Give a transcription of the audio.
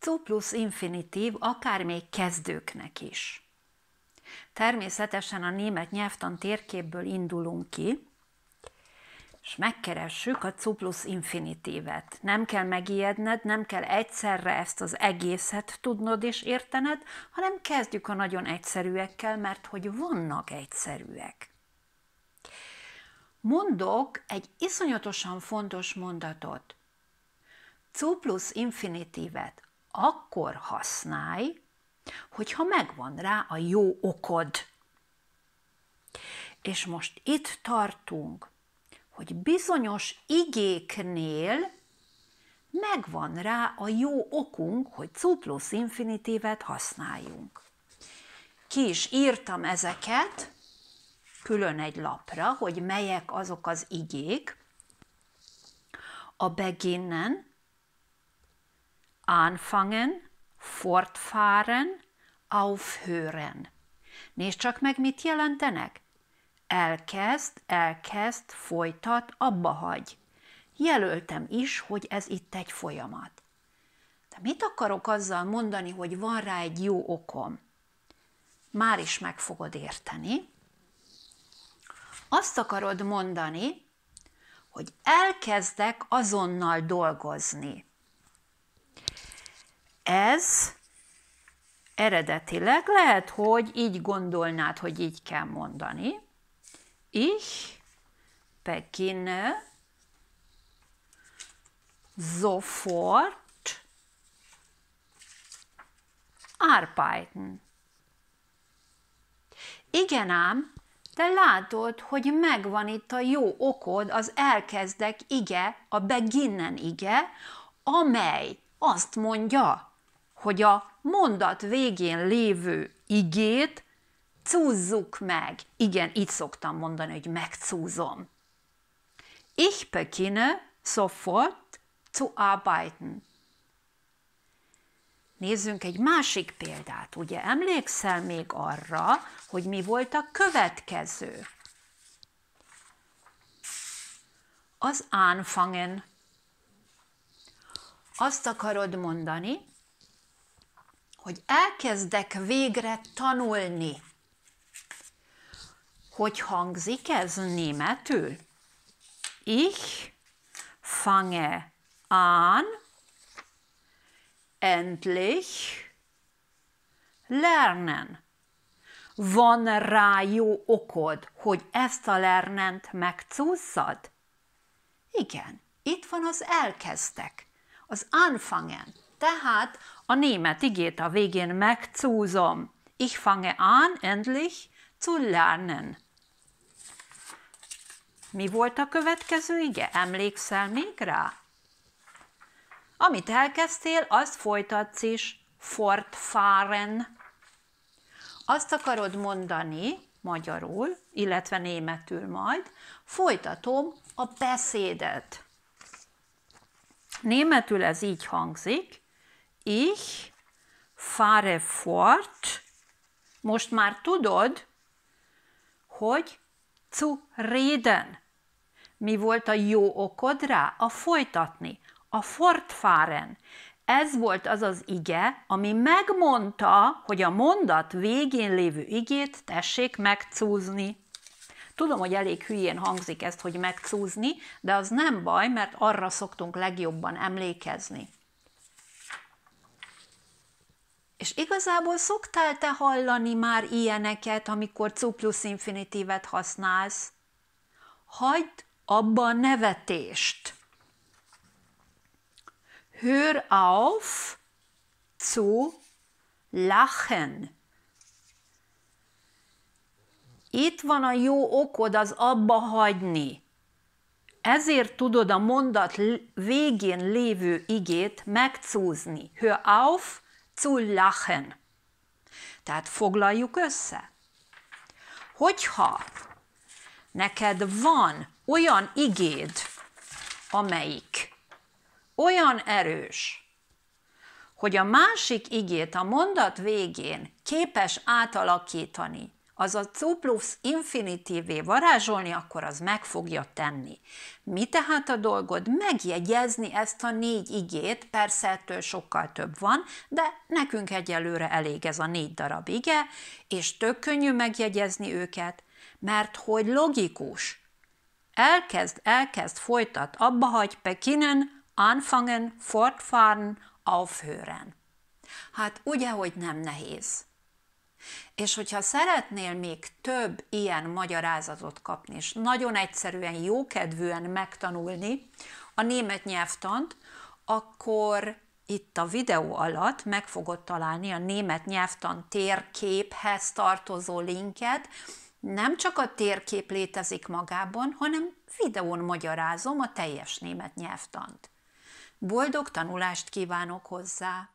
to plusz infinitív akár még kezdőknek is. Természetesen a német nyelvtan térképből indulunk ki, és megkeressük a cu plusz infinitívet. Nem kell megijedned, nem kell egyszerre ezt az egészet tudnod és értened, hanem kezdjük a nagyon egyszerűekkel, mert hogy vannak egyszerűek. Mondok egy iszonyatosan fontos mondatot. Cu plusz infinitívet akkor használj, hogyha megvan rá a jó okod. És most itt tartunk, hogy bizonyos igéknél megvan rá a jó okunk, hogy cuplus infinitívet használjunk. Ki is írtam ezeket külön egy lapra, hogy melyek azok az igék. A beginnen Anfangen, fortfahren, aufhören. Nézd csak meg, mit jelentenek. Elkezd, elkezd, folytat, abba hagy. Jelöltem is, hogy ez itt egy folyamat. De mit akarok azzal mondani, hogy van rá egy jó okom? Már is meg fogod érteni. Azt akarod mondani, hogy elkezdek azonnal dolgozni ez eredetileg lehet, hogy így gondolnád, hogy így kell mondani. Ich beginne sofort arbeiten. Igen ám, te látod, hogy megvan itt a jó okod, az elkezdek ige, a beginnen ige, amely azt mondja, hogy a mondat végén lévő igét cúzzuk meg. Igen, így szoktam mondani, hogy megcúzom. Ich beginne sofort zu arbeiten. Nézzünk egy másik példát. Ugye emlékszel még arra, hogy mi volt a következő? Az anfangen. Azt akarod mondani, hogy elkezdek végre tanulni. Hogy hangzik ez németül? Ich fange an, endlich lernen. Van rá jó okod, hogy ezt a lernent megcúszad? Igen, itt van az elkezdtek, az anfangen. Tehát a német igét a végén megcúzom. Ich fange an, endlich, zu lernen. Mi volt a következő ige? Emlékszel még rá? Amit elkezdtél, azt folytatsz is. Fortfahren. Azt akarod mondani magyarul, illetve németül majd, folytatom a beszédet. Németül ez így hangzik, ich fahre fort. Most már tudod, hogy zu reden. Mi volt a jó okod rá? A folytatni, a fortfáren. Ez volt az az ige, ami megmondta, hogy a mondat végén lévő igét tessék megcúzni. Tudom, hogy elég hülyén hangzik ezt, hogy megcúzni, de az nem baj, mert arra szoktunk legjobban emlékezni. És igazából szoktál te hallani már ilyeneket, amikor C plusz infinitívet használsz? Hagyd abba a nevetést. Hör auf zu lachen. Itt van a jó okod az abba hagyni. Ezért tudod a mondat végén lévő igét megcúzni. Hör auf zu lachen. Tehát foglaljuk össze. Hogyha neked van olyan igéd, amelyik olyan erős, hogy a másik igét a mondat végén képes átalakítani a C plusz infinitívé varázsolni, akkor az meg fogja tenni. Mi tehát a dolgod? Megjegyezni ezt a négy igét, persze ettől sokkal több van, de nekünk egyelőre elég ez a négy darab ige, és tök könnyű megjegyezni őket, mert hogy logikus. Elkezd, elkezd, folytat, abba hagy Pekinen, anfangen, fortfahren, aufhören. Hát ugye, hogy nem nehéz. És hogyha szeretnél még több ilyen magyarázatot kapni, és nagyon egyszerűen, jókedvűen megtanulni a német nyelvtant, akkor itt a videó alatt meg fogod találni a német nyelvtan térképhez tartozó linket. Nem csak a térkép létezik magában, hanem videón magyarázom a teljes német nyelvtant. Boldog tanulást kívánok hozzá!